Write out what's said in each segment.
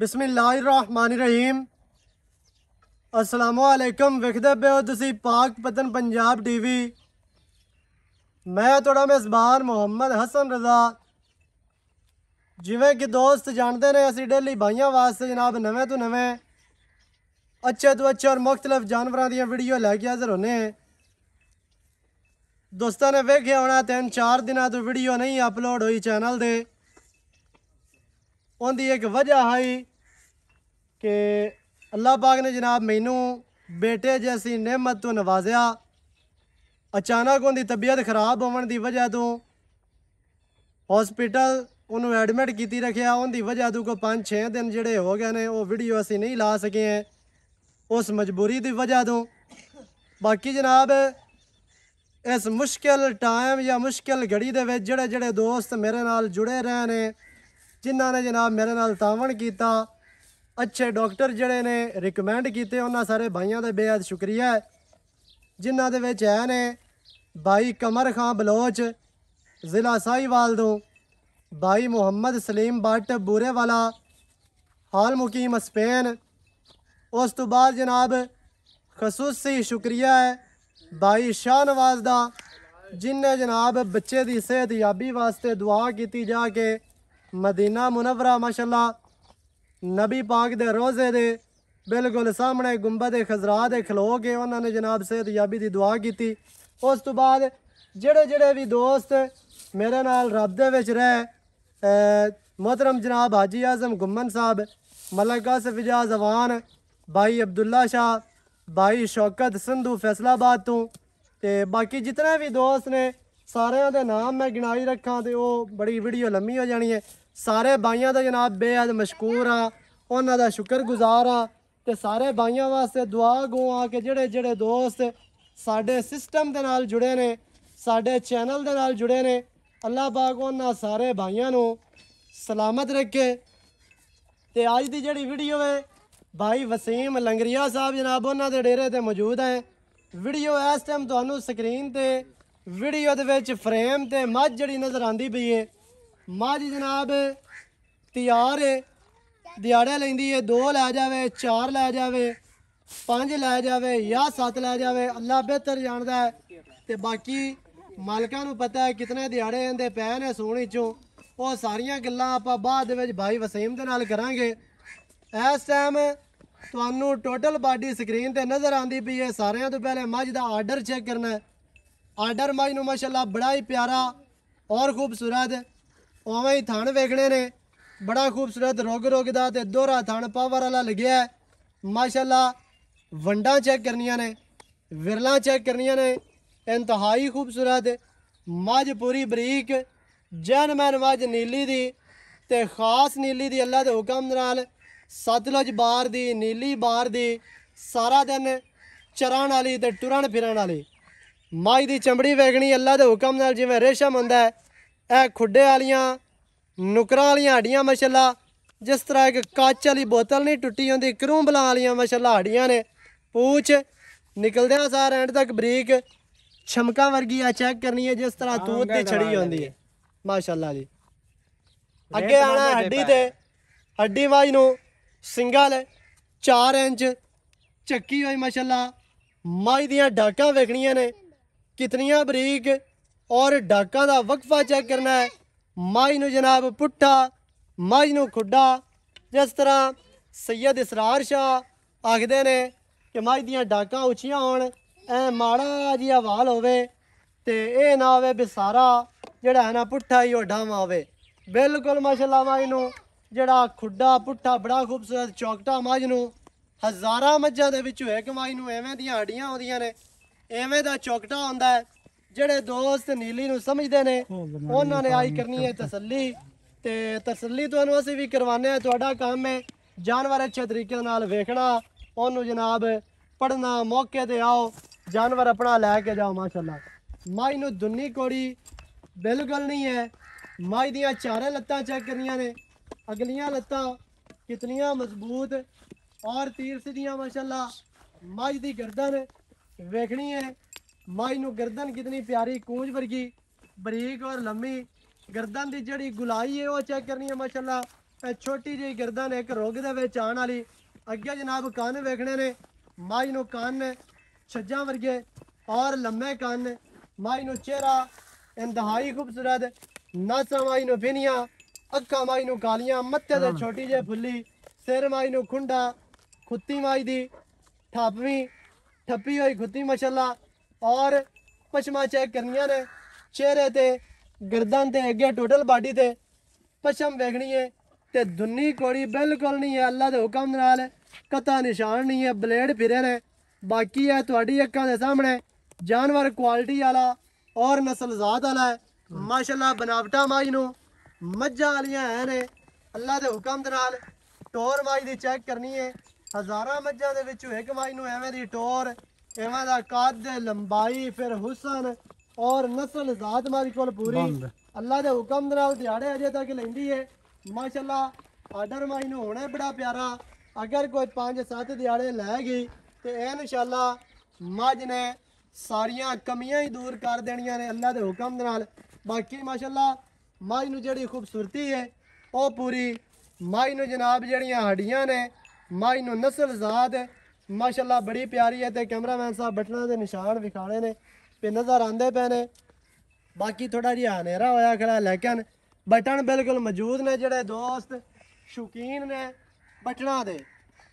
ਬਿਸਮਿਲ੍ਲਾਹਿਰਰਹਿਮਾਨਿਰਰਹੀਮ ਅਸਲਾਮੁ ਅਲੈਕਮ ਵਿਖਦੇ ਪਿਓ ਤੁਸੀਂ ਪਾਕ ਪਤਨ ਪੰਜਾਬ ਟੀਵੀ ਮੈਂ ਤੁਹਾਡਾ ਮੇਜ਼ਬਾਨ ਮੁਹੰਮਦ ਹਸਨ ਰਜ਼ਾ ਜਿਵੇਂ ਕਿ ਦੋਸਤ ਜਾਣਦੇ ਨੇ ਅਸੀਂ ਡੇਲੀ ਭਾਈਆਂ ਵਾਸਤੇ ਜਨਾਬ ਨਵੇਂ ਤੋਂ ਨਵੇਂ ਅੱਛੇ ਤੋਂ ਅੱਛੇ ਔਰ ਮੁxtਲਫ ਜਾਨਵਰਾਂ ਦੀਆਂ ਵੀਡੀਓ ਲੈ ਕੇ ਹਾਜ਼ਰ ਹੋਨੇ ਦੋਸਤਾਂ ਨੇ ਵੇਖਿਆ ਹੋਣਾ ਤਿੰਨ ਚਾਰ ਦਿਨਾਂ ਤੋਂ ਵੀਡੀਓ ਨਹੀਂ ਅਪਲੋਡ ਹੋਈ ਚੈਨਲ ਦੇ ਉਹਦੀ ਇੱਕ ਵਜ੍ਹਾ ਹੈ ਕਿ ਅੱਲਾਹ ਪਾਕ ਨੇ ਜਨਾਬ ਮੈਨੂੰ ਬੇਟੇ ਜੈਸੀ ਨਿਮਤ ਤੋਂ ਨਵਾਜ਼ਿਆ ਅਚਾਨਕ ਉਹਦੀ ਤਬੀਅਤ ਖਰਾਬ ਹੋਣ ਦੀ ਵਜ੍ਹਾ ਤੋਂ ਹਸਪੀਟਲ ਉਹਨੂੰ ਐਡਮਿਟ ਕੀਤੀ ਰੱਖਿਆ ਉਹਦੀ ਵਜ੍ਹਾ ਤੋਂ ਕੋ 5-6 ਦਿਨ ਜਿਹੜੇ ਹੋ ਗਏ ਨੇ ਉਹ ਵੀਡੀਓ ਅਸੀਂ ਨਹੀਂ ਲਾ ਸਕੇ ਹਾਂ ਉਸ ਮਜਬੂਰੀ ਦੀ ਵਜ੍ਹਾ ਤੋਂ ਬਾਕੀ ਜਨਾਬ ਇਸ ਮੁਸ਼ਕਿਲ ਟਾਈਮ ਜਾਂ ਮੁਸ਼ਕਿਲ ਘੜੀ ਦੇ ਵਿੱਚ ਜਿਹੜੇ ਜਿਹੜੇ ਦੋਸਤ ਮੇਰੇ ਨਾਲ ਜੁੜੇ ਰਹੇ ਨੇ ਜਿਨ੍ਹਾਂ ਨੇ ਜਨਾਬ ਮੇਰੇ ਨਾਲ ਤਾਵਣ ਕੀਤਾ ਅੱਛੇ ਡਾਕਟਰ ਜਿਹੜੇ ਨੇ ਰეკਮੈਂਡ ਕੀਤੇ ਉਹਨਾਂ ਸਾਰੇ ਭਾਈਆਂ ਦਾ ਬੇਅਦ ਸ਼ੁਕਰੀਆ ਹੈ ਜਿਨ੍ਹਾਂ ਦੇ ਵਿੱਚ ਹੈ ਨੇ ਭਾਈ ਕਮਰ ਖਾਨ ਬਲੋਚ ਜ਼ਿਲ੍ਹਾ ਸਾਈਵਾਲ ਤੋਂ ਭਾਈ ਮੁਹੰਮਦ ਸਲੀਮ ਬਾਟ ਬੂਰੇ ਵਾਲਾ ਹਾਲ ਮੁਕੀਮ ਸਪੇਨ ਉਸ ਤੋਂ ਬਾਅਦ ਜਨਾਬ ਖਸੂਸੀ ਸ਼ੁਕਰੀਆ ਹੈ ਭਾਈ ਸ਼ਾਨਵਾਜ਼ ਦਾ ਜਿਨ੍ਹਾਂ ਜਨਾਬ ਬੱਚੇ ਦੀ ਸਿਹਤ ਯਾਬੀ ਵਾਸਤੇ ਦੁਆ ਕੀਤੀ ਜਾ ਕੇ ਮਦੀਨਾ ਮੁਨਵਰਾ ਮਾਸ਼ੱਲਾ ਨਬੀ ਪਾਕ ਦੇ ਰੋਜ਼ੇ ਦੇ ਬਿਲਕੁਲ ਸਾਹਮਣੇ ਗੁੰਬਦ ਖਜ਼ਰਾ ਦੇ ਖਲੋ ਕੇ ਉਹਨਾਂ ਨੇ ਜਨਾਬ ਸਿਹਤ ਯਾਬੀ ਦੀ ਦੁਆ ਕੀਤੀ ਉਸ ਤੋਂ ਬਾਅਦ ਜਿਹੜੇ ਜਿਹੜੇ ਵੀ ਦੋਸਤ ਮੇਰੇ ਨਾਲ ਰੱਬ ਦੇ ਵਿੱਚ ਰਹਿ ਮਹਤਰਮ ਜਨਾਬ ਹਾਜੀ ਆਜ਼ਮ ਗੁੰਮਨ ਸਾਹਿਬ ਮਲਕਾ ਸਫਿਜਾ ਜ਼ਵਾਨ ਭਾਈ ਅਬਦੁੱਲਾ ਸ਼ਾ ਭਾਈ ਸ਼ੌਕਤ ਸੰਧੂ ਫੈਸਲਾਬਾਦ ਤੋਂ ਤੇ ਬਾਕੀ ਜਿਤਨੇ ਵੀ ਦੋਸਤ ਨੇ ਸਾਰਿਆਂ ਦੇ ਨਾਮ ਮੈਂ ਗਿਣਾਈ ਰੱਖਾਂ ਤੇ ਉਹ ਬੜੀ ਵੀਡੀਓ ਲੰਮੀ ਹੋ ਜਾਣੀ ਹੈ ਸਾਰੇ ਬਾਈਆਂ ਦਾ ਜਨਾਬ ਬੇਅਦ ਮਸ਼ਕੂਰ ਆ ਉਹਨਾਂ ਦਾ ਸ਼ੁਕਰਗੁਜ਼ਾਰ ਆ ਤੇ ਸਾਰੇ ਬਾਈਆਂ ਵਾਸਤੇ ਦੁਆ ਗੋ ਆ ਕਿ ਜਿਹੜੇ ਜਿਹੜੇ ਦੋਸਤ ਸਾਡੇ ਸਿਸਟਮ ਦੇ ਨਾਲ ਜੁੜੇ ਨੇ ਸਾਡੇ ਚੈਨਲ ਦੇ ਨਾਲ ਜੁੜੇ ਨੇ ਅੱਲਾਹ ਬਾਗ ਉਹਨਾਂ ਸਾਰੇ ਭਾਈਆਂ ਨੂੰ ਸਲਾਮਤ ਰੱਖੇ ਤੇ ਅੱਜ ਦੀ ਜਿਹੜੀ ਵੀਡੀਓ ਹੈ ਭਾਈ ਵਸੀਮ ਲੰਗਰੀਆ ਸਾਹਿਬ ਜਨਾਬ ਉਹਨਾਂ ਦੇ ਡੇਰੇ ਤੇ ਮੌਜੂਦ ਹੈ ਵੀਡੀਓ ਇਸ ਟਾਈਮ ਤੁਹਾਨੂੰ ਸਕਰੀਨ ਤੇ ਵੀਡੀਓ ਦੇ ਵਿੱਚ ਫਰੇਮ ਤੇ ਮੱਝ ਜਿਹੜੀ ਨਜ਼ਰ ਆਂਦੀ ਪਈ ਹੈ ਮਾਂ ਜੀ ਜਨਾਬ ਤਿਆਰ ਹੈ ਦਿਹਾੜਾ ਲੈਂਦੀ ਹੈ ਦੋ ਲੈ ਜਾਵੇ ਚਾਰ ਲੈ ਜਾਵੇ ਪੰਜ ਲੈ ਜਾਵੇ ਜਾਂ ਸੱਤ ਲੈ ਜਾਵੇ ਅੱਲਾ ਬਿਹਤਰ ਜਾਣਦਾ ਹੈ ਤੇ ਬਾਕੀ ਮਾਲਕਾਂ ਨੂੰ ਪਤਾ ਹੈ ਕਿਤਨੇ ਦਿਹਾੜੇ ਇਹਦੇ ਪੈ ਨੇ ਸੋਣੀ ਚੋਂ ਉਹ ਸਾਰੀਆਂ ਗੱਲਾਂ ਆਪਾਂ ਬਾਅਦ ਦੇ ਵਿੱਚ ਭਾਈ ਵਸੀਮ ਦੇ ਨਾਲ ਕਰਾਂਗੇ ਇਸ ਟਾਈਮ ਤੁਹਾਨੂੰ ਟੋਟਲ ਬਾਡੀ ਸਕਰੀਨ ਤੇ ਨਜ਼ਰ ਆਂਦੀ ਪਈ ਹੈ ਸਾਰਿਆਂ ਤੋਂ ਪਹਿਲੇ ਮੱਝ ਦਾ ਆਰਡਰ ਚੈੱਕ ਕਰਨਾ ਹੈ ਆਰਡਰ ਮੱਝ ਨੂੰ ਮਾਸ਼ਾਅੱਲਾ ਬੜਾ ਹੀ ਪਿਆਰਾ ਔਰ ਖੂਬਸੂਰਤ ਉਵੇਂ ਹੀ ਥਣ ਵੇਖਣੇ ਨੇ ਬੜਾ ਖੂਬਸੂਰਤ ਰੋਗ ਰੋਗ ਦਾ ਤੇ ਦੋਹਰਾ ਥਣ ਪਾਵਰ ਵਾਲਾ ਲੱਗਿਆ ਮਾਸ਼ਾਅੱਲਾ ਵੰਡਾਂ ਚੈੱਕ ਕਰਨੀਆਂ ਨੇ ਵਿਰਲਾ ਚੈੱਕ ਕਰਨੀਆਂ ਨੇ ਇੰਤਹਾਈ ਖੂਬਸੂਰਤ ਮਾਝ ਪੂਰੀ ਬਰੀਕ ਜਨ ਮਨ ਮੱਝ ਨੀਲੀ ਦੀ ਤੇ ਖਾਸ ਨੀਲੀ ਦੀ ਅੱਲਾ ਦੇ ਹੁਕਮ ਨਾਲ ਸਤਲੁਜ ਬਾਰ ਦੀ ਨੀਲੀ ਬਾਰ ਦੀ ਸਾਰਾ ਦਿਨ ਚਰਨ ਵਾਲੀ ਤੇ ਟੁਰਨ ਫਿਰਨ ਵਾਲੀ ਮਾਈ ਦੀ ਚਮੜੀ ਵੇਖਣੀ ਅੱਲਾ ਦੇ ਹੁਕਮ ਨਾਲ ਜਿਵੇਂ ਰੇਸ਼ਮ ਹੁੰਦਾ ਹੈ ਇਹ ਖੁੱਡੇ ਵਾਲੀਆਂ ਨੁਕਰਾਂ ਵਾਲੀਆਂ ਹੱਡੀਆਂ ਮਾਸ਼ਾਅੱਲਾ ਜਿਸ ਤਰ੍ਹਾਂ ਇੱਕ ਕੱਚ ਵਾਲੀ ਬੋਤਲ ਨਹੀਂ ਟੁੱਟੀ ਹੁੰਦੀ ਕਰੂੰਬਲਾਂ ਵਾਲੀਆਂ ਮਾਸ਼ਾਅੱਲਾ ਹੱਡੀਆਂ ਨੇ ਪੂਛ ਨਿਕਲਦਿਆਂ ਸਾਰ ਐਂਡ ਤੱਕ ਬਰੀਕ ਛਮਕਾਂ ਵਰਗੀ ਆ ਚੈੱਕ ਕਰਨੀ ਹੈ ਜਿਸ ਤਰ੍ਹਾਂ ਤੂਤ ਤੇ ਛੜੀ ਹੁੰਦੀ ਹੈ ਮਾਸ਼ਾਅੱਲਾ ਜੀ ਅੱਗੇ ਆਣਾ ਹੱਡੀ ਤੇ ਹੱਡੀ ਵਾਜ ਨੂੰ ਸਿੰਗਲ 4 ਇੰਚ ਚੱਕੀ ਹੋਈ ਮਾਸ਼ਾਅੱਲਾ ਮਾਈ ਦੀਆਂ ਡਾਕਾਂ ਵੇਖਣੀਆਂ ਨੇ ਕਿਤਨੀਆਂ ਬਰੀਕ ਔਰ ਡਾਕਾਂ ਦਾ ਵਕਫਾ ਚੈੱਕ ਕਰਨਾ ਹੈ ਮਾਈ ਨੂੰ ਜਨਾਬ ਪੁੱਠਾ ਮਾਈ ਨੂੰ ਖੁੱਡਾ ਜਿਸ ਤਰ੍ਹਾਂ ਸੈਦ ਇਸਰਾਰ ਸ਼ਾ ਆਖਦੇ ਨੇ ਕਿ ਮਾਈ ਦੀਆਂ ਡਾਕਾਂ ਉੱਚੀਆਂ ਹੋਣ ਐ ਮਾੜਾ ਜੀ ਹਵਾਲ ਹੋਵੇ ਤੇ ਇਹ ਨਾ ਹੋਵੇ ਬਿਸਾਰਾ ਜਿਹੜਾ ਹੈ ਨਾ ਪੁੱਠਾ ਹੀ ਓਢਾ ਮਾਵੇ ਬਿਲਕੁਲ ਮਾਸ਼ਾਅੱਲਾ ਮਾਈ ਨੂੰ ਜਿਹੜਾ ਖੁੱਡਾ ਪੁੱਠਾ ਬੜਾ ਖੂਬਸੂਰਤ ਚੌਕਟਾ ਮਾਈ ਨੂੰ ਹਜ਼ਾਰਾਂ ਮੱਝਾਂ ਦੇ ਵਿੱਚ ਹੋਏ ਮਾਈ ਨੂੰ ਐਵੇਂ ਦੀਆਂ ਹੱਡੀਆਂ ਆਉਂਦੀਆਂ ਨੇ ਐਵੇਂ ਦਾ ਚੌਕਟਾ ਹੁੰਦਾ ਹੈ ਜਿਹੜੇ ਦੋਸਤ ਨੀਲੀ ਨੂੰ ਸਮਝਦੇ ਨੇ ਉਹਨਾਂ ਨੇ ਆਈ ਕਰਨੀ ਹੈ ਤਸੱਲੀ ਤੇ ਤਸੱਲੀ ਤੁਹਾਨੂੰ ਅਸੀਂ ਵੀ ਕਰਵਾਉਣੇ ਆ ਤੁਹਾਡਾ ਕੰਮ ਹੈ ਜਾਨਵਰ ਅੱਛੇ ਤਰੀਕੇ ਨਾਲ ਵੇਖਣਾ ਉਹਨੂੰ ਜਨਾਬ ਪੜਨਾ ਮੌਕੇ ਤੇ ਆਓ ਜਾਨਵਰ ਆਪਣਾ ਲੈ ਕੇ ਜਾਓ ਮਾਸ਼ਾਅੱਲਾ ਮਾਈ ਨੂੰ ਦੁੰਨੀ ਕੋੜੀ ਬਿਲਕੁਲ ਨਹੀਂ ਹੈ ਮਾਈ ਦੀਆਂ ਚਾਰੇ ਲੱਤਾਂ ਚੈੱਕ ਕਰਨੀਆਂ ਨੇ ਅਗਲੀਆਂ ਲੱਤਾਂ ਕਿਤਨੀਆਂ ਮਜ਼ਬੂਤ ਔਰ ਤੀਰ ਸਿੱਧੀਆਂ ਮਾਸ਼ਾਅੱਲਾ ਮਾਈ ਦੀ ਗਰਦਨ ਵੇਖਣੀ ਹੈ ਮਾਈ ਨੂੰ ਗਰਦਨ ਕਿਤਨੀ ਪਿਆਰੀ ਕੂੰਜ ਵਰਗੀ ਬਰੀਕ ਔਰ ਲੰਮੀ ਗਰਦਨ ਦੀ ਜਿਹੜੀ ਗੁਲਾਈ ਹੈ ਉਹ ਚੈੱਕ ਕਰਨੀ ਹੈ ਮਾਸ਼ਾਅੱਲਾ ਇਹ ਛੋਟੀ ਜਿਹੀ ਗਰਦਨ ਇੱਕ ਰੋਗ ਦੇ ਵਿੱਚ ਆਣ ਵਾਲੀ ਅੱਗੇ ਜਨਾਬ ਕੰਨ ਵੇਖਣੇ ਨੇ ਮਾਈ ਨੂੰ ਕੰਨ ਛੱਜਾਂ ਵਰਗੇ ਔਰ ਲੰਮੇ ਕੰਨ ਮਾਈ ਨੂੰ ਚਿਹਰਾ ਇੰਦਹਾਈ ਖੂਬਸੂਰਤ ਨਾਸਾ ਮਾਈ ਨੂੰ ਬਿਨੀਆਂ ਅੱਖਾਂ ਮਾਈ ਨੂੰ ਗਾਲੀਆਂ ਮੱਥੇ ਦੇ ਛੋਟੀ ਜਿਹੀ ਫੁੱਲੀ ਸਿਰ ਮਾਈ ਨੂੰ ਖੁੰਡਾ ਖੁੱਤੀ ਮਾਈ ਦੀ ਥਾਪਵੀਂ ਠੱਪੀ ਹੋਈ ਖੁੱਤੀ ਮਾਸ਼ਾਅੱਲਾ ਔਰ ਪਛਮਾ ਚੈੱਕ ਕਰਨੀਆਂ ਨੇ ਚਿਹਰੇ ਤੇ ਗਰਦਨ ਤੇ ਅੱਗੇ ਟੋਟਲ ਬਾਡੀ ਤੇ ਪਛਮ ਵੇਖਣੀ ਹੈ ਤੇ ਦੁੰਨੀ ਕੋੜੀ ਬਿਲਕੁਲ ਨਹੀਂ ਹੈ ਅੱਲਾ ਦੇ ਹੁਕਮ ਨਾਲ ਕਤਾ ਨਿਸ਼ਾਨ ਨਹੀਂ ਹੈ ਬਲੇਡ ਫਿਰੇ ਨੇ ਬਾਕੀ ਹੈ ਤੁਹਾਡੀ ਅੱਖਾਂ ਦੇ ਸਾਹਮਣੇ ਜਾਨਵਰ ਕੁਆਲਿਟੀ ਵਾਲਾ ਔਰ ਨਸਲ ਜ਼ਾਤ ਵਾਲਾ ਹੈ ਮਾਸ਼ਾਅੱਲਾ ਬਨਾਵਟਾ ਮਾਈ ਨੂੰ ਮੱਝਾਂ ਵਾਲੀਆਂ ਹੈ ਨੇ ਅੱਲਾ ਦੇ ਹੁਕਮ ਦੇ ਨਾਲ ਟੋਰ ਮਾਈ ਦੀ ਚੈੱਕ ਕਰਨੀ ਹੈ ਹਜ਼ਾਰਾਂ ਮੱਝਾਂ ਦੇ ਵਿੱਚੋਂ ਇੱਕ ਮਾਈ ਨੂੰ ਐਵੇਂ ਦੀ ਟੋਰ ਇਹਨਾਂ ਦਾ ਕੱਦ ਲੰਬਾਈ ਫਿਰ ਹੁਸਨ ਔਰ ਨਸਲ ਜ਼ਾਤ ਮਾਰੀ ਕੋਲ ਪੂਰੀ ਅੱਲਾ ਦੇ ਹੁਕਮ ਦੇ ਨਾਲ ਦਿਹਾੜੇ ਅਜੇ ਤੱਕ ਲੈਂਦੀ ਏ ਮਾਸ਼ਾਅੱਲਾ ਆਰਡਰ ਮਾਈ ਨੂੰ ਹੋਣਾ ਬੜਾ ਪਿਆਰਾ ਅਗਰ ਕੋਈ 5-7 ਦਿਹਾੜੇ ਲੈ ਗਈ ਤੇ ਇਨਸ਼ਾਅੱਲਾ ਮੱਝ ਨੇ ਸਾਰੀਆਂ ਕਮੀਆਂ ਹੀ ਦੂਰ ਕਰ ਦੇਣੀਆਂ ਨੇ ਅੱਲਾ ਦੇ ਹੁਕਮ ਦੇ ਨਾਲ ਬਾਕੀ ਮਾਸ਼ਾਅੱਲਾ ਮਾਈ ਨੂੰ ਜਿਹੜੀ ਖੂਬਸੂਰਤੀ ਹੈ ਉਹ ਪੂਰੀ ਮਾਈ ਨੂੰ ਜਨਾਬ ਜਿਹੜੀਆਂ ਹੱਡੀਆਂ ਨੇ ਮਾਈ ਨੂੰ ਨਸਲ ਜ਼ਾਤ ماشاءاللہ بڑی پیاری ہے تے کیمرامین صاحب بٹنا دے نشان بکھاڑے نے پہ نظر آندے پے نے باقی تھوڑا جی آنے رہا ہویا ہے لیکن بٹن بالکل موجود نے جڑے دوست شوقین نے بٹنا دے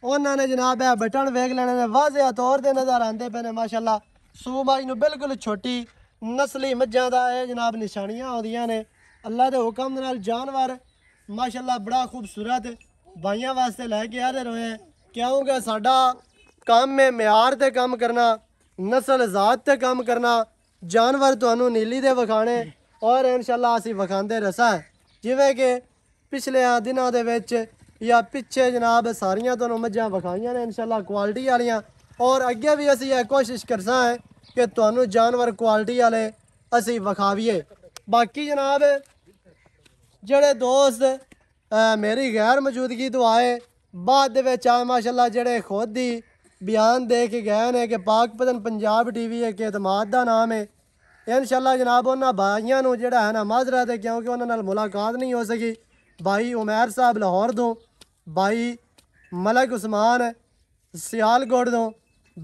انہوں نے جناب ہے بٹن ویک نے واضح طور دے نظر آندے پے نے ماشاء اللہ سو بائی بالکل چھوٹی نسلی دا ہے جناب نشانیاں ہو دیا نے اللہ دے حکم نال جانور ماشاءاللہ بڑا خوبصورت بھائیاں واسطے لے کے آ رہے رہے ہیں کیوں کہ ساڈا ਕੰਮ ਮੇ ਮਿਆਰ ਤੇ ਕੰਮ ਕਰਨਾ ਨਸਲ ਜ਼ਾਤ ਤੇ ਕੰਮ ਕਰਨਾ ਜਾਨਵਰ ਤੁਹਾਨੂੰ ਨੀਲੀ ਦੇ ਵਿਖਾਣੇ ਔਰ ਇਨਸ਼ਾਅੱਲਾ ਅਸੀਂ ਵਿਖਾਂਦੇ ਰਸਾ ਜਿਵੇਂ ਕਿ ਪਿਛਲੇ ਦਿਨਾਂ ਦੇ ਵਿੱਚ ਜਾਂ ਪਿੱਛੇ ਜਨਾਬ ਸਾਰੀਆਂ ਤੁਹਾਨੂੰ ਮੱਝਾਂ ਵਿਖਾਈਆਂ ਨੇ ਇਨਸ਼ਾਅੱਲਾ ਕੁਆਲਿਟੀ ਵਾਲੀਆਂ ਔਰ ਅੱਗੇ ਵੀ ਅਸੀਂ ਇਹ ਕੋਸ਼ਿਸ਼ ਕਰਸਾ ਹੈ ਕਿ ਤੁਹਾਨੂੰ ਜਾਨਵਰ ਕੁਆਲਿਟੀ ਵਾਲੇ ਅਸੀਂ ਵਿਖਾਵੀਏ ਬਾਕੀ ਜਨਾਬ ਜਿਹੜੇ ਦੋਸਤ ਮੇਰੀ ਗੈਰ ਮੌਜੂਦਗੀ ਤੋਂ ਆਏ ਬਾਅਦ ਦੇ ਵਿੱਚ ਆ ਮਾਸ਼ਾਅੱਲਾ ਜਿਹੜੇ ਖੁਦ ਹੀ ਬਿਆਨ ਦੇ ਕੇ ਗਏ ਨੇ ਕਿ ਪਾਕ ਪਤਨ ਪੰਜਾਬ ਟੀਵੀ ਇੱਕ ਇਤਮਾਦ ਦਾ ਨਾਮ ਹੈ ਇਨਸ਼ਾਅੱਲਾ ਜਨਾਬ ਉਹਨਾਂ ਬਾਈਆਂ ਨੂੰ ਜਿਹੜਾ ਹੈ ਨਾ ਮਾਜ਼ਰਾ ਤੇ ਕਿਉਂਕਿ ਉਹਨਾਂ ਨਾਲ ਮੁਲਾਕਾਤ ਨਹੀਂ ਹੋ ਸਕੀ ਭਾਈ ਉਮੈਰ ਸਾਹਿਬ ਲਾਹੌਰ ਤੋਂ ਭਾਈ ਮਲਕ ਉਸਮਾਨ ਸਿਆਲਕੋਟ ਤੋਂ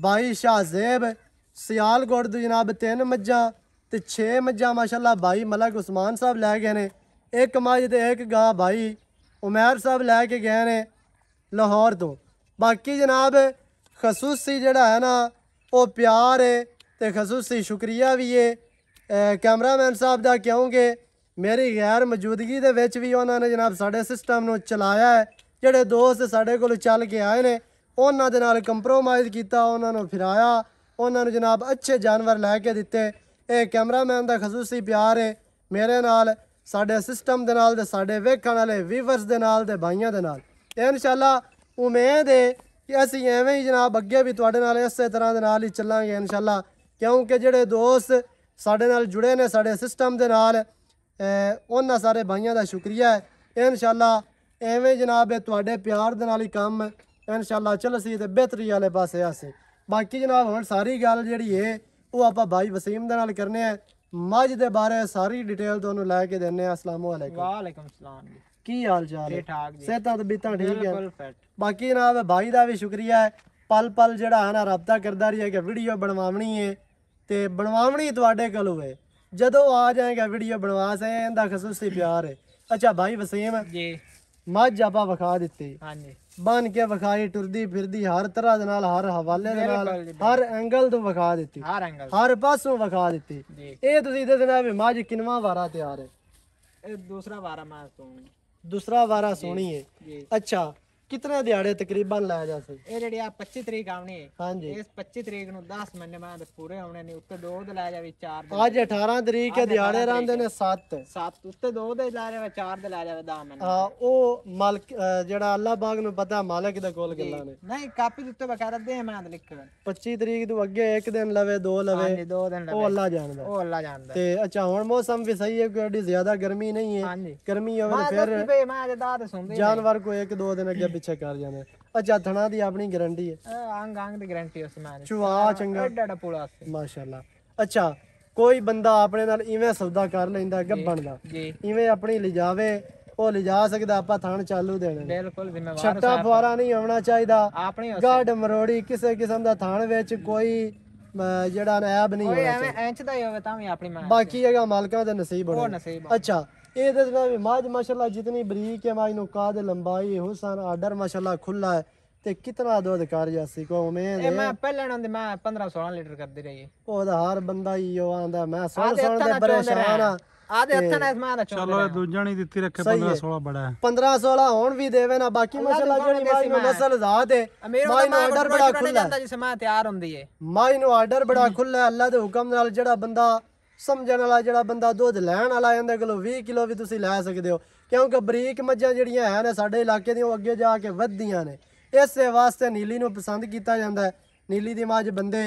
ਭਾਈ ਸ਼ਾਹਜ਼ੇਬ ਸਿਆਲਕੋਟ ਤੋਂ ਜਨਾਬ ਤਿੰਨ ਮੱਝਾਂ ਤੇ 6 ਮੱਝਾਂ ਮਾਸ਼ਾਅੱਲਾ ਭਾਈ ਮਲਕ ਉਸਮਾਨ ਸਾਹਿਬ ਲੈ ਗਏ ਨੇ ਇੱਕ ਮੱਝ ਤੇ ਇੱਕ ਗਾਂ ਭਾਈ ਉਮੈਰ ਸਾਹਿਬ ਲੈ ਕੇ ਗਏ ਨੇ ਲਾਹੌਰ ਤੋਂ ਬਾਕੀ ਜਨਾਬ ਖਸੂਸੀ ਜਿਹੜਾ ਹੈ ਨਾ ਉਹ ਪਿਆਰ ਹੈ ਤੇ ਖਸੂਸੀ ਸ਼ੁਕਰੀਆ ਵੀ ਹੈ ਕੈਮਰਾਮੈਨ ਸਾਹਿਬ ਦਾ ਕਿਉਂਕਿ ਮੇਰੀ ਗੈਰ ਮੌਜੂਦਗੀ ਦੇ ਵਿੱਚ ਵੀ ਉਹਨਾਂ ਨੇ ਜਨਾਬ ਸਾਡੇ ਸਿਸਟਮ ਨੂੰ ਚਲਾਇਆ ਹੈ ਜਿਹੜੇ ਦੋਸਤ ਸਾਡੇ ਕੋਲ ਚੱਲ ਕੇ ਆਏ ਨੇ ਉਹਨਾਂ ਦੇ ਨਾਲ ਕੰਪਰੋਮਾਈਜ਼ ਕੀਤਾ ਉਹਨਾਂ ਨੂੰ ਫਿਰਾਇਆ ਉਹਨਾਂ ਨੂੰ ਜਨਾਬ ਅੱਛੇ ਜਾਨਵਰ ਲੈ ਕੇ ਦਿੱਤੇ ਇਹ ਕੈਮਰਾਮੈਨ ਦਾ ਖਸੂਸੀ ਪਿਆਰ ਹੈ ਮੇਰੇ ਨਾਲ ਸਾਡੇ ਸਿਸਟਮ ਦੇ ਨਾਲ ਤੇ ਸਾਡੇ ਵੇਖਣ ਵਾਲੇ ਵੀਵਰਸ ਦੇ ਨਾਲ ਤੇ ਭਾਈਆਂ ਦੇ ਨਾਲ ਤੇ ਇਨਸ਼ਾਅੱਲਾ ਉਮੀਦ ਹੈ ਕਿ ਅਸੀਂ ਐਵੇਂ ਹੀ ਜਨਾਬ ਅੱਗੇ ਵੀ ਤੁਹਾਡੇ ਨਾਲ ਇਸੇ ਤਰ੍ਹਾਂ ਦੇ ਨਾਲ ਹੀ ਚੱਲਾਂਗੇ ਇਨਸ਼ਾਅੱਲਾ ਕਿਉਂਕਿ ਜਿਹੜੇ ਦੋਸਤ ਸਾਡੇ ਨਾਲ ਜੁੜੇ ਨੇ ਸਾਡੇ ਸਿਸਟਮ ਦੇ ਨਾਲ ਉਹਨਾਂ ਸਾਰੇ ਭਾਈਆਂ ਦਾ ਸ਼ੁਕਰੀਆ ਹੈ ਇਨਸ਼ਾਅੱਲਾ ਐਵੇਂ ਜਨਾਬ ਤੁਹਾਡੇ ਪਿਆਰ ਦੇ ਨਾਲ ਹੀ ਕੰਮ ਇਨਸ਼ਾਅੱਲਾ ਚੱਲ ਅਸੀਂ ਤੇ ਬਿਹਤਰੀ ਵਾਲੇ ਪਾਸੇ ਆਸੀਂ ਬਾਕੀ ਜਨਾਬ ਹੁਣ ਸਾਰੀ ਗੱਲ ਜਿਹੜੀ ਹੈ ਉਹ ਆਪਾਂ ਭਾਈ ਵਸੀਮ ਦੇ ਨਾਲ ਕਰਨੇ ਆ ਮੱਝ ਦੇ ਬਾਰੇ ਸਾਰੀ ਡਿਟੇਲ ਤੁਹਾਨੂੰ ਲੈ ਕੇ ਦਿੰਨੇ ਆ ਅਸਲਾਮੁ ਅਲੈਕੁਮ ਸਲਾਮ ਜੀ ਕੀ ਹਾਲ ਚਾਲ ਠੀਕ ਠਾਕ ਜੀ ਸਿਹਤਾਂ ਤੇ ਠੀਕ ਹੈ ਬਾਕੀ ਜਨਾਬ ਭਾਈ ਦਾ ਵੀ ਸ਼ੁਕਰੀਆ ਹੈ ਪਲ ਪਲ ਜਿਹੜਾ ਹੈ ਨਾ ਕਰਦਾ ਰਹੀ ਹੈ ਕਿ ਵੀਡੀਓ ਬਣਵਾਉਣੀ ਹੈ ਤੇ ਬਣਵਾਉਣੀ ਤੁਹਾਡੇ ਕੋਲ ਹੈ ਜਦੋਂ ਆ ਜਾਏਗਾ ਵੀਡੀਓ ਬਣਵਾ ਸੇ ਇਹਦਾ ਖਸੂਸੀ ਪਿਆਰ ਹੈ ਅੱਛਾ ਭਾਈ ਵਸੀਮ ਜੀ ਮੱਝ ਆਪਾਂ ਵਿਖਾ ਦਿੱਤੀ ਹਾਂਜੀ ਬਨ ਕੇ ਵਿਖਾਈ ਟੁਰਦੀ ਫਿਰਦੀ ਹਰ ਤਰ੍ਹਾਂ ਦੇ ਨਾਲ ਹਰ ਹਵਾਲੇ ਦੇ ਨਾਲ ਹਰ ਐਂਗਲ ਤੋਂ ਵਿਖਾ ਦਿੱਤੀ ਹਰ ਐਂਗਲ ਹਰ ਪਾਸੋਂ ਵਿਖਾ ਦਿੱਤੀ ਇਹ ਤੁਸੀਂ ਦੱਸਣਾ ਵੀ ਮੱਝ ਕਿੰਨਵਾ ਵਾਰਾ ਤਿਆਰ ਹੈ ਇਹ ਦੂਸਰਾ ਵਾਰਾ ਮਾਸ ਤੋਂ ਦੂਸਰਾ ਵਾਰਾ ਸੋਣੀ ਹੈ ਅੱਛਾ ਕਿਤਨੇ ਦਿਹਾੜੇ ਤਕਰੀਬਨ ਲਾਇਆ ਜਾ सकता ਇਹ ਜਿਹੜੀ ਆ 25 ਤਰੀਕ ਆਉਣੀ ਹੈ ਹਾਂਜੀ ਇਸ 25 ਤਰੀਕ ਨੂੰ 10 ਮਹੀਨੇ ਬਾਅਦ ਪੂਰੇ ਆਉਣੇ ਨੇ ਉੱਤੇ ਦੋ ਦੇ ਲਾਇਆ ਜਾਵੇ ਚਾਰ ਅੱਜ 18 ਤਰੀਕ ਹੈ ਦਿਹਾੜੇ ਰਹਿੰਦੇ ਨੇ 7 ਸੱਤ ਉੱਤੇ ਦੋ ਦੇ ਲਾਇਆ ਜਾਵੇ ਚਾਰ ਦੇ ਲਾਇਆ ਜਾਵੇ 10 ਮਹੀਨੇ ਉਹ ਮਾਲਕ ਜਿਹੜਾ ਅੱਲਾ ਬਾਗ ਨੂੰ ਪਤਾ ਮਾਲਕ ਦੇ ਕੋਲ ਗੱਲਾਂ ਨੇ ਨਹੀਂ ਕਾਪੀ ਦੇ ਉੱਤੇ ਬਕਾਇਦਾ ਦੇ ਮੈਂ ਲਿਖ 25 ਤਰੀਕ ਤੋਂ ਅੱਗੇ ਇੱਕ ਦਿਨ ਲਵੇ ਦੋ ਲਵੇ ਹਾਂਜੀ ਦੋ ਦਿਨ ਲਵੇ ਉਹ ਅੱਲਾ ਜਾਣਦਾ ਉਹ ਅੱਲਾ ਜਾਣਦਾ ਤੇ ਅੱਛਾ ਹੁਣ ਮੌਸਮ ਵੀ ਸਹੀ ਹੈ ਕਿਉਂਕਿ ਜ਼ਿਆਦਾ ਗਰਮੀ ਨਹੀਂ ਹੈ ਹਾਂਜੀ ਗਰਮੀ ਹੋਵੇ ਫਿਰ ਮੈਂ ਦਾ ਸੁਣਦੇ ਜਾਨਵਰ ਕੋ ਇੱਕ ਦੋ ਦਿਨ ਅੱਗੇ ਪਿੱਛੇ कर जाना ਆ ਜਾਧਣਾ ਦੀ दी अपनी गारंटी है आंग आंग दी गारंटी ਮਾਰੇ ਚੁਆ ਚੰਗਾ ਡਾਡਾ ਐਡਾ ਪੁਲਾ ਸੀ ਮਾਸ਼ਾਅੱਲਾ ਅੱਛਾ ਕੋਈ ਬੰਦਾ ਆਪਣੇ ਨਾਲ ਇਵੇਂ ਸੌਦਾ ਕਰ ਲੈਂਦਾ ਗੱਬਣ ਦਾ ਜੀ ਇਵੇਂ ਆਪਣੀ ਲਿਜਾਵੇ ਉਹ ਲਿਜਾ ਸਕਦਾ ਆਪਾਂ ਥਾਣ ਚਾਲੂ ਦੇਣਾ ਬਿਲਕੁਲ ਜ਼ਿੰਮੇਵਾਰ ਛੱਟਾ ਫੁਆਰਾ ਨਹੀਂ ਆਉਣਾ ਚਾਹੀਦਾ ਆਪਣੀ ਗੱਡ ਮਰੋੜੀ ਕਿਸੇ ਕਿਸਮ ਦਾ ਥਾਣ ਵਿੱਚ ਕੋਈ ਜਿਹੜਾ ਨਾਇਬ ਨਹੀਂ ਕੋਈ ਹੋਣਾ ਐਂਚ ਦਾ ਹੀ ਹੋਵੇ ਤਾਂ ਵੀ ਆਪਣੀ ਮਾਂ ਬਾਕੀ ਹੈਗਾ ਮਾਲਕਾਂ ਦਾ ਨਸੀਬ ਉਹ ਹੋਣਾ ਨਸੀਬ ਅੱਛਾ ਵੀ ਮਾਜ ਮਾਸ਼ਾਅੱਲਾ ਜਿਤਨੀ ਬਰੀਕ ਹੈ है ਨੂੰ ਕਾਦ ਲੰਬਾਈ हुसन आर्डर माशाल्लाह ਮਾਸ਼ਾਅੱਲਾ ਖੁੱਲਾ ਤੇ ਕਿਤਨਾ ਦੁੱਧ ਕਰ ਜਾਸੀ ਕੋ ਉਮੀਦ ਇਹ ਮੈਂ ਪਹਿਲਾਂ ਹੁੰਦੇ ਮੈਂ 15 16 ਲੀਟਰ ਕਰਦੇ ਰਹੀ ਦਾ ਹਰ ਬੰਦਾ ਹੀ ਉਹ ਆਂਦਾ ਮੈਂ ਸੁਣ ਸੁਣ ਦੇ ਪਰੇਸ਼ਾਨ ਆ ਆਦੇ ਹੱਥਾਂ ਨਾਲ ਸਮਾਨ ਦਾ ਚਲੋ ਇਹ ਦੂਜਾ ਨਹੀਂ ਦਿੱਤੀ ਰੱਖੇ 15 16 ਬੜਾ ਹੈ 15 16 ਹੁਣ ਵੀ ਦੇਵੇ ਨਾ ਬਾਕੀ ਮਸਲਾ ਜਿਹੜੀ ਮਾਈ ਨੂੰ ਨਸਲ ਜ਼ਾਦ ਹੈ ਮਾਈ ਨੂੰ ਆਰਡਰ ਬੜਾ ਖੁੱਲਾ ਹੈ ਜਿਸ ਸਮਾਂ ਤਿਆਰ ਹੁੰਦੀ ਹੈ ਮਾਈ ਨੂੰ ਆਰਡਰ ਬੜਾ ਖੁੱਲਾ ਹੈ ਅੱਲਾ ਦੇ ਹੁਕਮ ਨਾਲ ਜਿਹੜਾ ਬੰਦਾ ਸਮਝਣ ਵਾਲਾ ਜਿਹੜਾ ਬੰਦਾ ਦੁੱਧ ਲੈਣ ਵਾਲਾ ਇਹਦੇ ਕੋਲੋਂ 20 ਕਿਲੋ ਵੀ ਤੁਸੀਂ ਲੈ ਸਕਦੇ ਹੋ ਕਿਉਂਕਿ ਬਰੀਕ ਮੱਝਾਂ ਜਿਹੜੀਆਂ ਹੈ ਨੇ ਸਾਡੇ ਇਲਾਕੇ ਦੀਆਂ ਉਹ ਅੱਗੇ ਜਾ ਕੇ ਵੱਧਦੀਆਂ ਨੇ ਇਸੇ ਵਾਸਤੇ ਨੀਲੀ ਨੂੰ ਪਸੰਦ ਕੀਤਾ ਜਾਂਦਾ ਹੈ ਨੀਲੀ ਦੀ ਮੱਝ ਬੰਦੇ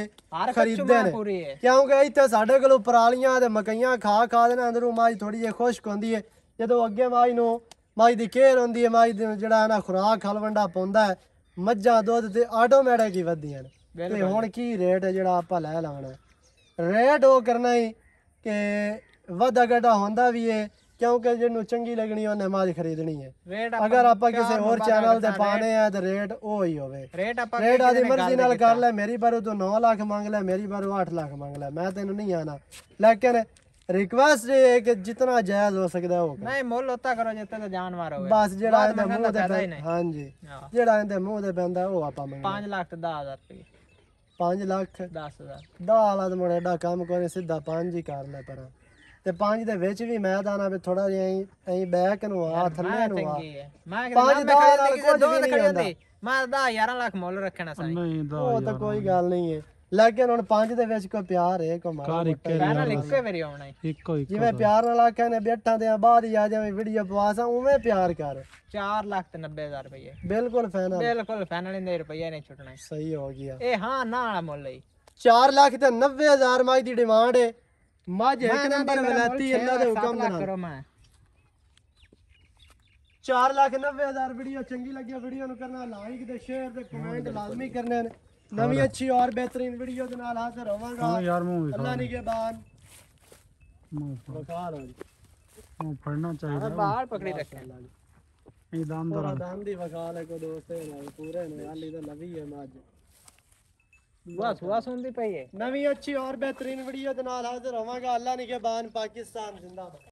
ਖਰੀਦਦੇ ਨੇ ਕਿਉਂਕਿ ਇੱਥੇ ਸਾਡੇ ਕੋਲ ਪਰਾਲੀਆਂ ਤੇ ਮਕਈਆਂ ਖਾ ਖਾ ਦੇ ਨਾ ਅੰਦਰੋਂ ਮੱਝ ਥੋੜੀ ਜਿਹੀ ਖੁਸ਼ਕ ਹੁੰਦੀ ਹੈ ਜਦੋਂ ਅੱਗੇ ਮੱਝ ਨੂੰ ਮੱਝ ਦੀ ਕੇਅਰ ਹੁੰਦੀ ਹੈ ਮੱਝ ਜਿਹੜਾ ਹੈ ਨਾ ਖੁਰਾਕ ਖਲਵੰਡਾ ਪਾਉਂਦਾ ਮੱਝਾਂ ਦੁੱਧ ਤੇ ਆਟੋਮੈਟਿਕ ਹੀ ਵੱਧਦੀਆਂ ਨੇ ਤੇ ਹੁਣ ਕੀ ਰੇਟ ਹੈ ਜਿਹੜਾ ਆਪਾਂ ਲੈ ਲਾਣਾ ਰੇਟ ਉਹ ਕਰਨਾ ਹੀ ਕਿ ਵਾਧਾ ਘਟਾ ਹੁੰਦਾ ਵੀ ਏ ਕਿਉਂਕਿ ਜਿਹਨੂੰ ਚੰਗੀ ਲੱਗਣੀ ਉਹਨੇ ਮਾਝ ਖਰੀਦਣੀ ਹੈ ਅਗਰ ਆਪਾਂ ਕਿਸੇ ਹੋਰ ਚੈਨਲ ਤੇ ਪਾਣੇ ਆ ਤਾਂ ਰੇਟ ਉਹ ਹੀ ਹੋਵੇ ਰੇਟ ਆਪਾਂ ਰੇਟ ਮਰਜ਼ੀ ਨਾਲ ਕਰ ਲੈ ਮੇਰੀ ਬਾਰੇ ਤੂੰ 9 ਲੱਖ ਮੰਗ ਲੈ ਮੇਰੀ ਬਾਰੇ 8 ਲੱਖ ਮੰਗ ਲੈ ਮੈਂ ਤੈਨੂੰ ਨਹੀਂ ਆਣਾ ਲੇਕਿਨ ਰਿਕਵੈਸਟ ਹੈ ਕਿ ਜਿੰਨਾ ਜਾਇਜ਼ ਹੋ ਸਕਦਾ ਉਹ ਨਹੀਂ ਮੁੱਲ ਉਤਾ ਕਰੋ ਜਿੱਤੇ ਤਾਂ ਜਾਨ ਮਾਰੋ ਹੋਵੇ ਬਸ ਜਿਹੜਾ ਇਹਦੇ ਮੂੰਹ ਤੇ ਹਾਂਜੀ ਜਿਹੜਾ ਇਹਦੇ ਮੂੰਹ ਤੇ ਪੈਂਦਾ ਉਹ ਆਪਾਂ ਮੰਗਣਾ 5 ਲੱਖ 10000 ਰੁਪਏ 5 ਲੱਖ 10000 10 ਲੱਖ ਮੋੜੇ ਡਾ ਕੰਮ ਕਰੇ ਸਿੱਧਾ 5 ਹੀ ਕਰ ਲੈ ਪਰ ਤੇ 5 ਦੇ ਵਿੱਚ ਵੀ ਮੈਂ ਦਾਣਾ ਵੀ ਥੋੜਾ ਜਿਹਾ ਐਂ ਐਂ ਬੈਕ ਨੂੰ ਆ ਥੱਲੇ ਨੂੰ ਆ ਮੈਂ ਕਿਹਾ ਮੈਂ ਖੜੇ ਦੋ ਖੜੇ ਹੁੰਦੇ ਮੈਂ 10 11 ਲੱਖ ਮੁੱਲ ਰੱਖਣਾ ਸਾਈ ਨਹੀਂ ਉਹ ਤਾਂ ਕੋਈ ਗੱਲ ਨਹੀਂ ਹੈ ਲੇਕਿਨ ਹੁਣ ਪੰਜ ਦੇ ਵਿੱਚ ਕੋਈ ਪਿਆਰ ਹੈ ਕੋ ਮਾਰ ਘਰ ਇੱਕ ਮੇਰੀ ਪਹਿਲਾਂ ਇੱਕੋ ਆਉਣਾ ਇੱਕੋ ਇੱਕ ਜਿਵੇਂ ਪਿਆਰ ਨਾਲ ਆਖਿਆ ਨੇ ਬੈਠਾਂ ਦੇ ਬਾਅਦ ਹੀ ਆ ਜਾਵੇਂ ਵੀਡੀਓ ਪਵਾਸਾ ਉਵੇਂ ਪਿਆਰ ਕਰ 490000 ਰੁਪਏ ਬਿਲਕੁਲ ਫਾਈਨਲ ਬਿਲਕੁਲ ਫਾਈਨਲ ਦੇ ਰੁਪਏ ਨਹੀਂ ਛੁੱਟਣਾ ਸਹੀ ਹੋ ਗਿਆ ਇਹ ਹਾਂ ਨਾ ਵਾਲਾ ਮੁੱਲ ਹੀ 490000 ਮਾਈ ਦੀ ਡਿਮਾਂਡ ਹੈ ਮੱਝ ਇੱਕ ਨੰਬਰ ਵਲਾਤੀ ਅੱਲਾ ਦੇ ਹੁਕਮ ਨਾਲ ਕਰੋ ਮੈਂ ਵੀਡੀਓ ਚੰਗੀ ਲੱਗਿਆ ਵੀਡੀਓ ਨੂੰ ਕਰਨਾ ਲਾਈਕ ਤੇ ਸ਼ੇਅਰ ਤੇ ਕਮੈਂਟ ਲਾਜ਼ਮੀ ਕਰਨੇ ਨੇ نمی اچھی اور بہترین ویڈیو دنال حاضر ہوں گا ہاں یار مو اللہ نہیں کے بان مو پڑھنا چاہیے پڑھنا چاہیے باہر پکڑی رکھیں یہ دام دوران دام دی بکھا ہے کو دوستے ہیں پورے نے یہاں لیدہ نبی ہے ماج ہوا واس ہوندی پہیے نمی اچھی اور بہترین ویڈیو دنال حاضر ہوں گا اللہ نہیں کے بان پاکستان زندہ بکھا